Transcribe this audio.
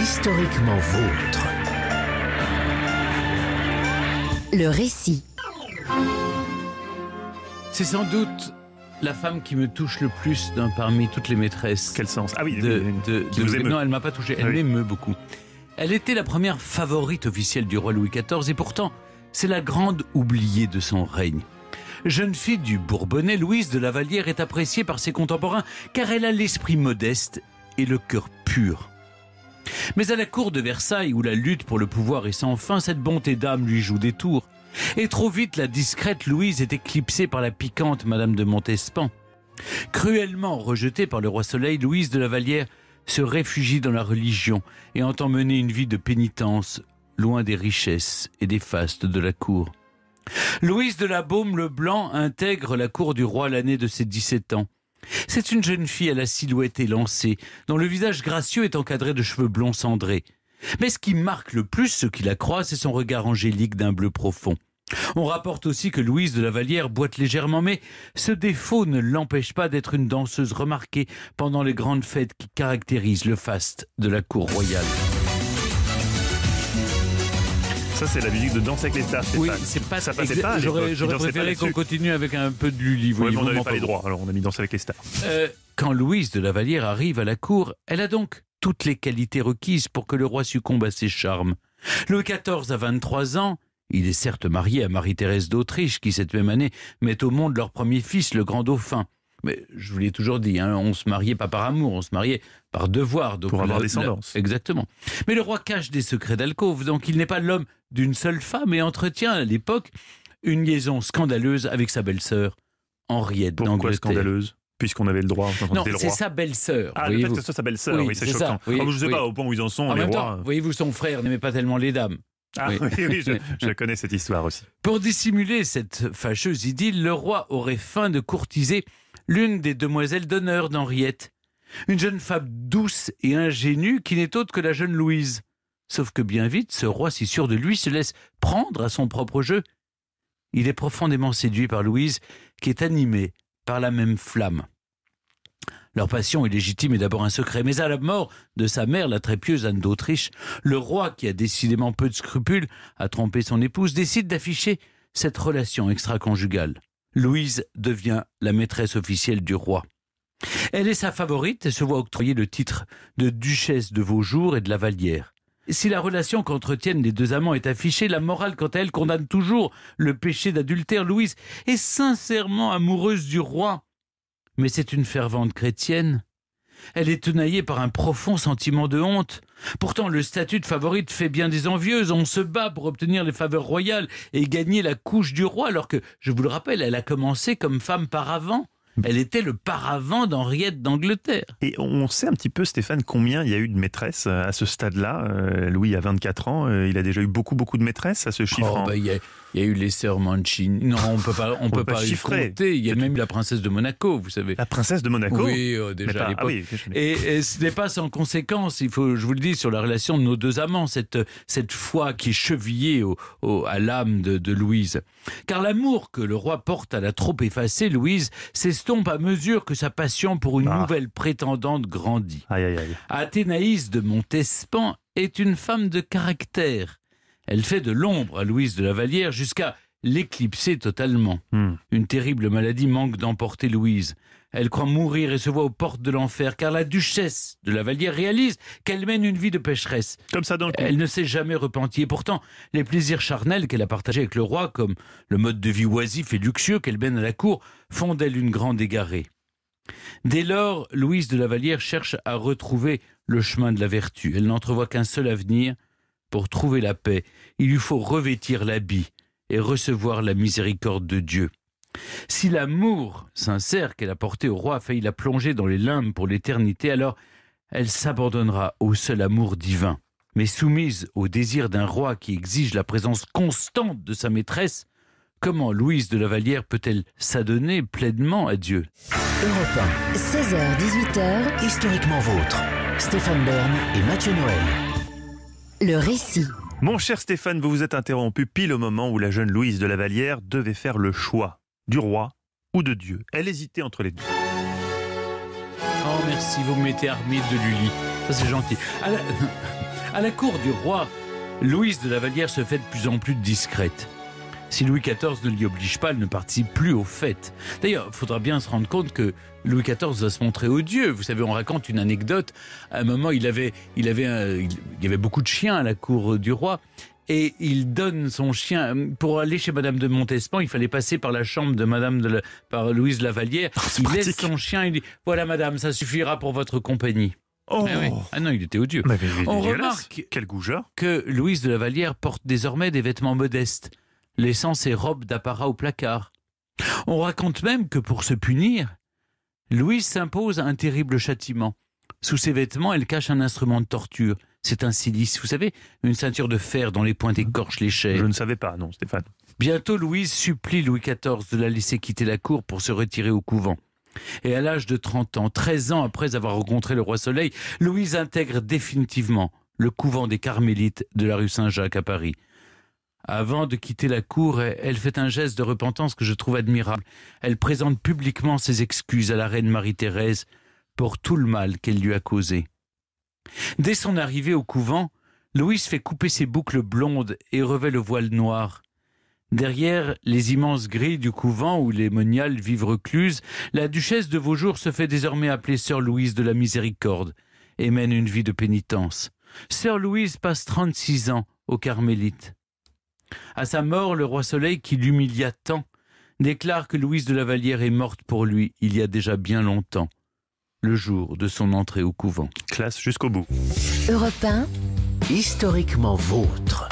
historiquement vôtre. Le récit. C'est sans doute la femme qui me touche le plus d'un parmi toutes les maîtresses. Quel sens Ah oui, de, de, qui non, elle m'a pas touché. Elle ah m'émeut beaucoup. Elle était la première favorite officielle du roi Louis XIV et pourtant, c'est la grande oubliée de son règne. Jeune fille du Bourbonnais, Louise de la est appréciée par ses contemporains car elle a l'esprit modeste et le cœur pur. Mais à la cour de Versailles, où la lutte pour le pouvoir est sans fin, cette bonté d'âme lui joue des tours. Et trop vite, la discrète Louise est éclipsée par la piquante Madame de Montespan. Cruellement rejetée par le roi Soleil, Louise de la Vallière se réfugie dans la religion et entend mener une vie de pénitence, loin des richesses et des fastes de la cour. Louise de la Baume le Blanc intègre la cour du roi l'année de ses 17 ans. C'est une jeune fille à la silhouette élancée, dont le visage gracieux est encadré de cheveux blonds cendrés. Mais ce qui marque le plus ceux qui la croient, c'est son regard angélique d'un bleu profond. On rapporte aussi que Louise de la Vallière boite légèrement, mais ce défaut ne l'empêche pas d'être une danseuse remarquée pendant les grandes fêtes qui caractérisent le faste de la cour royale ça, c'est la musique de Danse avec les stars. Oui, c'est pas ça. Passait pas j'aurais, j'aurais préféré qu'on continue avec un peu de Lully. Oui, on n'avait pas les droits, alors on a mis Danse avec les stars. Euh, quand Louise de la arrive à la cour, elle a donc toutes les qualités requises pour que le roi succombe à ses charmes. Le 14 à 23 ans, il est certes marié à Marie-Thérèse d'Autriche, qui cette même année met au monde leur premier fils, le grand dauphin. Mais je vous l'ai toujours dit, hein, on se mariait pas par amour, on se mariait par devoir. pour avoir descendance. exactement. Mais le roi cache des secrets d'alcôve, donc il n'est pas l'homme d'une seule femme et entretient à l'époque une liaison scandaleuse avec sa belle-sœur, Henriette Pourquoi scandaleuse Puisqu'on avait le droit. non, c'est sa belle-sœur. Ah, peut fait que ce sa belle-sœur, oui, c'est choquant. Ah, je ne sais pas au point où ils en sont, même voyez-vous, son frère n'aimait pas tellement les dames. Ah oui, je, je, connais cette histoire aussi. Pour dissimuler cette fâcheuse idylle, le roi aurait faim de courtiser l'une des demoiselles d'honneur d'Henriette. Une jeune femme douce et ingénue qui n'est autre que la jeune Louise. Sauf que bien vite, ce roi si sûr de lui se laisse prendre à son propre jeu. Il est profondément séduit par Louise, qui est animée par la même flamme. Leur passion est légitime et d'abord un secret, mais à la mort de sa mère, la très pieuse Anne d'Autriche, le roi, qui a décidément peu de scrupules à tromper son épouse, décide d'afficher cette relation extra-conjugale. Louise devient la maîtresse officielle du roi. Elle est sa favorite et se voit octroyer le titre de duchesse de Vaujours et de la Vallière. Si la relation qu'entretiennent les deux amants est affichée, la morale, quant à elle, condamne toujours le péché d'adultère. Louise est sincèrement amoureuse du roi, mais c'est une fervente chrétienne. Elle est tenaillée par un profond sentiment de honte. Pourtant, le statut de favorite fait bien des envieuses. On se bat pour obtenir les faveurs royales et gagner la couche du roi, alors que, je vous le rappelle, elle a commencé comme femme par avant. Elle était le paravent d'Henriette d'Angleterre. Et on sait un petit peu, Stéphane, combien il y a eu de maîtresses à ce stade-là. Euh, Louis a 24 ans, euh, il a déjà eu beaucoup, beaucoup de maîtresses à ce oh, chiffre. Bah, il y a eu les sœurs Mancini. Non, on peut pas, on, peut, pas, y Il y a même la princesse de Monaco, vous savez. La princesse de Monaco. Oui, euh, déjà ah l'époque. et, ce n'est pas sans conséquence. Il faut, je vous le dis, sur la relation de nos deux amants, cette cette foi qui est chevillée à l'âme de, Louise. Car l'amour que le roi porte à la trop effacée Louise s'estompe à mesure que sa passion pour une ah. nouvelle prétendante grandit. Aïe, aïe, Athénaïs de Montespan est une femme de caractère elle fait de l'ombre à Louise de la Vallière jusqu'à l'éclipser totalement. Hmm. Une terrible maladie manque d'emporter Louise. Elle croit mourir et se voit aux portes de l'enfer, car la duchesse de la Vallière réalise qu'elle mène une vie de pécheresse. Comme ça, donc. Elle ne s'est jamais repentie. Et pourtant, les plaisirs charnels qu'elle a partagés avec le roi, comme le mode de vie oisif et luxueux qu'elle mène à la cour, font d'elle une grande égarée. Dès lors, Louise de la Vallière cherche à retrouver le chemin de la vertu. Elle n'entrevoit qu'un seul avenir, pour trouver la paix, il lui faut revêtir l'habit et recevoir la miséricorde de Dieu. Si l'amour sincère qu'elle a porté au roi a failli la plonger dans les limbes pour l'éternité, alors elle s'abandonnera au seul amour divin. Mais soumise au désir d'un roi qui exige la présence constante de sa maîtresse, comment Louise de la Vallière peut-elle s'adonner pleinement à Dieu 16h-18h, historiquement vôtre. Stéphane Bern et Mathieu Noël le récit. Mon cher Stéphane, vous vous êtes interrompu pile au moment où la jeune Louise de la Vallière devait faire le choix du roi ou de Dieu. Elle hésitait entre les deux. Oh merci, vous me mettez de Lully. Ça c'est gentil. À la... à la, cour du roi, Louise de la Vallière se fait de plus en plus discrète. Si Louis XIV ne l'y oblige pas, elle ne participe plus aux fêtes. D'ailleurs, il faudra bien se rendre compte que Louis XIV va se montrer odieux. Vous savez, on raconte une anecdote. À un moment, il avait, il avait, il y avait beaucoup de chiens à la cour du roi et il donne son chien pour aller chez Madame de Montespan. Il fallait passer par la chambre de Madame de la, par Louise Lavalière. Vallière. Oh, il laisse son chien. Il dit voilà Madame, ça suffira pour votre compagnie. Oh. Ah, ah, non, il était odieux. Mais, On remarque quel goujat. que Louise de Vallière porte désormais des vêtements modestes laissant ses robes d'apparat au placard. On raconte même que pour se punir, Louise s'impose un terrible châtiment. Sous ses vêtements, elle cache un instrument de torture. C'est un silice, vous savez, une ceinture de fer dont les pointes écorchent les chairs. Je ne savais pas, non, Stéphane. Bientôt, Louise supplie Louis XIV de la laisser quitter la cour pour se retirer au couvent. Et à l'âge de 30 ans, 13 ans après avoir rencontré le roi Soleil, Louise intègre définitivement le couvent des Carmélites de la rue Saint-Jacques à Paris. Avant de quitter la cour, elle fait un geste de repentance que je trouve admirable. Elle présente publiquement ses excuses à la reine Marie-Thérèse pour tout le mal qu'elle lui a causé. Dès son arrivée au couvent, Louise fait couper ses boucles blondes et revêt le voile noir. Derrière les immenses grilles du couvent où les moniales vivent recluses, la duchesse de Vaujour se fait désormais appeler sœur Louise de la Miséricorde et mène une vie de pénitence. Sœur Louise passe 36 ans au Carmélite. À sa mort, le roi Soleil, qui l'humilia tant, déclare que Louise de la Vallière est morte pour lui il y a déjà bien longtemps, le jour de son entrée au couvent. Classe jusqu'au bout. Europe historiquement vôtre.